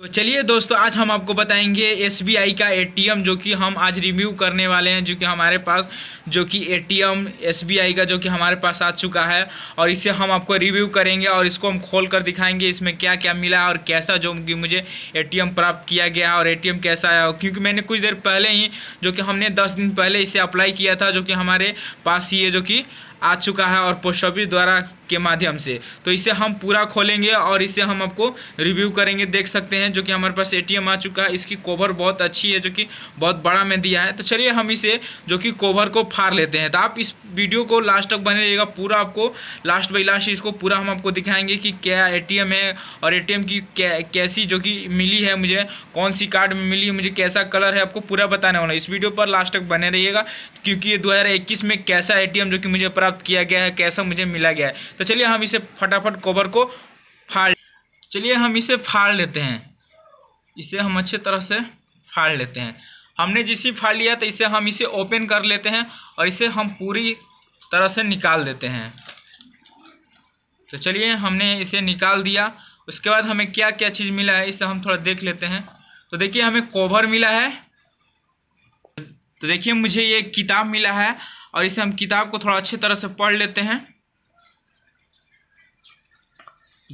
तो चलिए दोस्तों आज हम आपको बताएंगे एसबीआई का एटीएम जो कि हम आज रिव्यू करने वाले हैं जो कि हमारे पास जो कि एटीएम एसबीआई का जो कि हमारे पास आ चुका है और इसे हम आपको रिव्यू करेंगे और इसको हम खोल कर दिखाएंगे इसमें क्या क्या मिला और कैसा जो कि मुझे एटीएम प्राप्त किया गया और ए कैसा आया क्योंकि मैंने कुछ देर पहले ही जो कि हमने दस दिन पहले इसे अप्लाई किया था जो कि हमारे पास ये जो कि आ चुका है और पोस्ट ऑफिस द्वारा के माध्यम से तो इसे हम पूरा खोलेंगे और इसे हम आपको रिव्यू करेंगे देख सकते हैं जो कि हमारे पास एटीएम आ चुका है इसकी कोवर बहुत अच्छी है जो कि बहुत बड़ा में दिया है तो चलिए हम इसे जो कि कोवर को फाड़ लेते हैं तो आप इस वीडियो को लास्ट तक बने रहिएगा पूरा आपको लास्ट बाई लास्ट इसको पूरा हम आपको दिखाएंगे कि क्या ए है और ए की कैसी जो कि मिली है मुझे कौन सी कार्ड में मिली है मुझे कैसा कलर है आपको पूरा बताने वाला इस वीडियो पर लास्ट तक बने रहिएगा क्योंकि ये 2021 में कैसा ए जो कि मुझे प्राप्त प्राप्त किया गया है कैसा मुझे मिला गया है तो चलिए हम इसे फटाफट कवर को फाड़ चलिए हम इसे फाड़ लेते हैं इसे हम अच्छे तरह से फाड़ लेते हैं हमने जिसे फाड़ लिया तो इसे हम इसे ओपन कर लेते हैं और इसे हम पूरी तरह से निकाल देते हैं तो चलिए हमने इसे निकाल दिया उसके बाद हमें क्या क्या चीज़ मिला है इसे हम थोड़ा देख लेते हैं तो देखिए हमें कवर मिला है तो देखिए मुझे ये किताब मिला है और इसे हम किताब को थोड़ा अच्छी तरह से पढ़ लेते हैं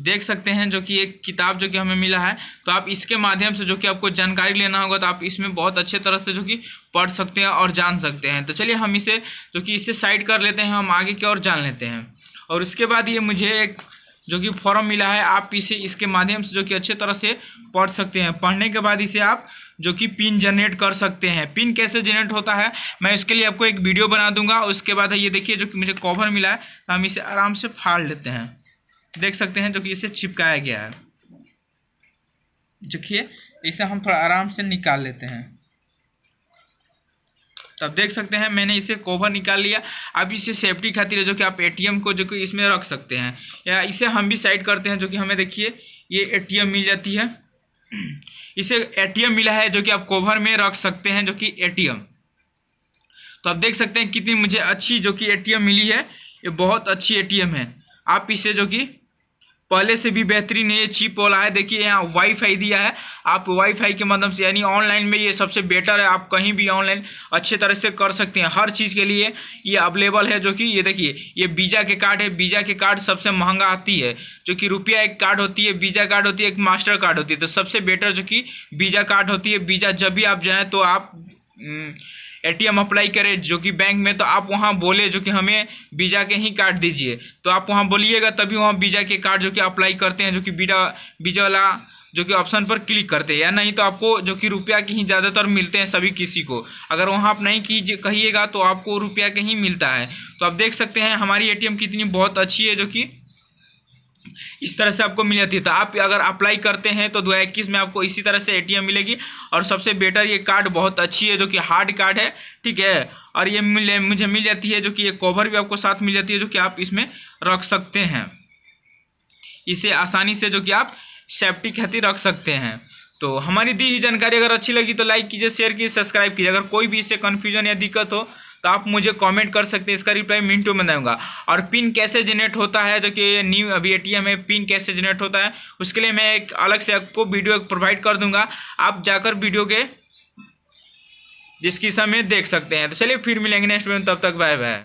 देख सकते हैं जो कि एक किताब जो कि हमें मिला है तो आप इसके माध्यम से जो कि आपको जानकारी लेना होगा तो आप इसमें बहुत अच्छे तरह से जो कि पढ़ सकते हैं और जान सकते हैं तो चलिए हम इसे जो कि इसे साइड कर लेते हैं हम आगे की ओर जान लेते हैं और उसके बाद ये मुझे एक जो कि फॉर्म मिला है आप इसे इसके माध्यम से जो कि अच्छे तरह से पढ़ सकते हैं पढ़ने के बाद इसे आप जो कि पिन जनरेट कर सकते हैं पिन कैसे जनरेट होता है मैं इसके लिए आपको एक वीडियो बना दूंगा उसके बाद ये देखिए जो कि मुझे कवर मिला है तो हम इसे आराम से फाड़ लेते हैं देख सकते हैं जो कि इसे चिपकाया गया है देखिए इसे हम थोड़ा आराम से निकाल लेते हैं तो आप देख सकते हैं मैंने इसे कवर निकाल लिया अब इसे सेफ्टी खातिर है जो कि आप एटीएम को जो कि इसमें रख सकते हैं या इसे हम भी साइड करते हैं जो कि हमें देखिए ये एटीएम मिल जाती है इसे एटीएम मिला है जो कि आप कोवर में रख सकते हैं जो कि एटीएम तो आप देख सकते हैं कितनी मुझे अच्छी जो कि एटीएम मिली है ये बहुत अच्छी एटीएम है आप इसे जो कि पहले से भी बेहतरीन है ये चीप वाला है देखिए यहाँ वाईफाई दिया है आप वाईफाई के माध्यम से यानी ऑनलाइन में ये सबसे बेटर है आप कहीं भी ऑनलाइन अच्छे तरह से कर सकते हैं हर चीज़ के लिए ये अवेलेबल है जो कि ये देखिए ये वीज़ा के कार्ड है वीज़ा के कार्ड सबसे महंगा आती है जो कि रुपया एक कार्ड होती है वीज़ा कार्ड होती है एक मास्टर कार्ड होती है तो सबसे बेटर जो कि वीज़ा कार्ड होती है वीज़ा जब भी आप जाएँ तो आप हम्म, एटीएम अप्लाई करें जो कि बैंक में तो आप वहाँ बोले जो कि हमें वीज़ा के ही कार्ड दीजिए तो आप वहाँ बोलिएगा तभी वहाँ वीज़ा के कार्ड जो कि अप्लाई करते हैं जो कि बीजा वीजा वाला जो कि ऑप्शन पर क्लिक करते हैं या नहीं तो आपको जो कि रुपया के ही ज़्यादातर मिलते हैं सभी किसी को अगर वहाँ आप नहीं कीजिए कहिएगा तो आपको रुपया के ही मिलता है तो आप देख सकते हैं हमारी एटीएम कितनी बहुत अच्छी है जो कि इस तरह से आपको मिल जाती है तो आप अगर अप्लाई करते हैं तो दो में आपको इसी तरह से एटीएम मिलेगी और सबसे बेटर ये कार्ड बहुत अच्छी है जो कि हार्ड कार्ड है ठीक है और ये मिले मुझे मिल जाती है जो कि ये कवर भी आपको साथ मिल जाती है जो कि आप इसमें रख सकते हैं इसे आसानी से जो कि आप सेफ्टी खाती रख सकते हैं तो हमारी दी हुई जानकारी अगर अच्छी लगी तो लाइक कीजिए शेयर कीजिए सब्सक्राइब कीजिए अगर कोई भी इससे कन्फ्यूजन या दिक्कत हो तो आप मुझे कमेंट कर सकते हैं इसका रिप्लाई मिनटों में दूंगा और पिन कैसे जनरेट होता है जो कि न्यू अभी ए में पिन कैसे जनरेट होता है उसके लिए मैं एक अलग से आपको वीडियो प्रोवाइड कर दूंगा आप जाकर वीडियो के जिसकी समय देख सकते हैं तो चलिए फिर मिलेंगे नेक्स्ट वीडियो तब तक बाय बाय